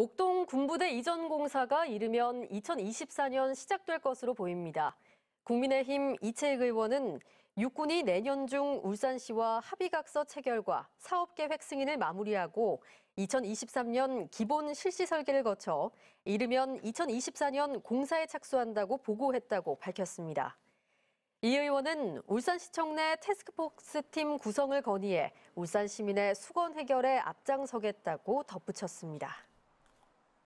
옥동 군부대 이전 공사가 이르면 2024년 시작될 것으로 보입니다. 국민의힘 이채익 의원은 육군이 내년 중 울산시와 합의각서 체결과 사업계획 승인을 마무리하고 2023년 기본 실시 설계를 거쳐 이르면 2024년 공사에 착수한다고 보고했다고 밝혔습니다. 이 의원은 울산시청 내 테스크폭스팀 구성을 건의해 울산 시민의 수건 해결에 앞장서겠다고 덧붙였습니다.